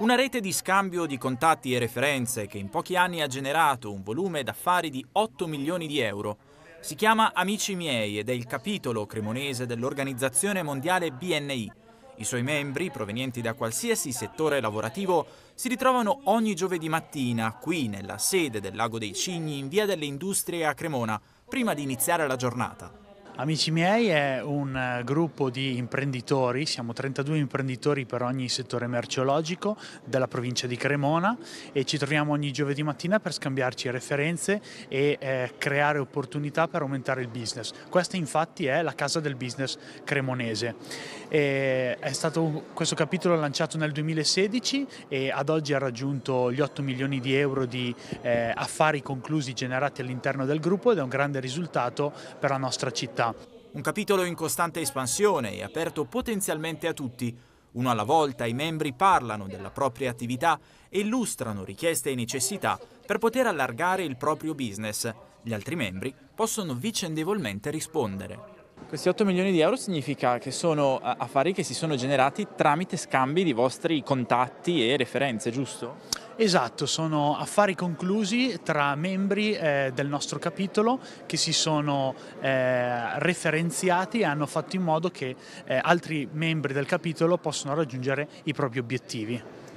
Una rete di scambio di contatti e referenze che in pochi anni ha generato un volume d'affari di 8 milioni di euro. Si chiama Amici miei ed è il capitolo cremonese dell'organizzazione mondiale BNI. I suoi membri, provenienti da qualsiasi settore lavorativo, si ritrovano ogni giovedì mattina qui nella sede del Lago dei Cigni in via delle Industrie a Cremona, prima di iniziare la giornata. Amici miei è un eh, gruppo di imprenditori, siamo 32 imprenditori per ogni settore merceologico della provincia di Cremona e ci troviamo ogni giovedì mattina per scambiarci referenze e eh, creare opportunità per aumentare il business. Questa infatti è la casa del business cremonese. E è stato questo capitolo lanciato nel 2016 e ad oggi ha raggiunto gli 8 milioni di euro di eh, affari conclusi generati all'interno del gruppo ed è un grande risultato per la nostra città. Un capitolo in costante espansione e aperto potenzialmente a tutti. Uno alla volta i membri parlano della propria attività e illustrano richieste e necessità per poter allargare il proprio business. Gli altri membri possono vicendevolmente rispondere. Questi 8 milioni di euro significa che sono eh, affari che si sono generati tramite scambi di vostri contatti e referenze, giusto? Esatto, sono affari conclusi tra membri eh, del nostro capitolo che si sono eh, referenziati e hanno fatto in modo che eh, altri membri del capitolo possano raggiungere i propri obiettivi.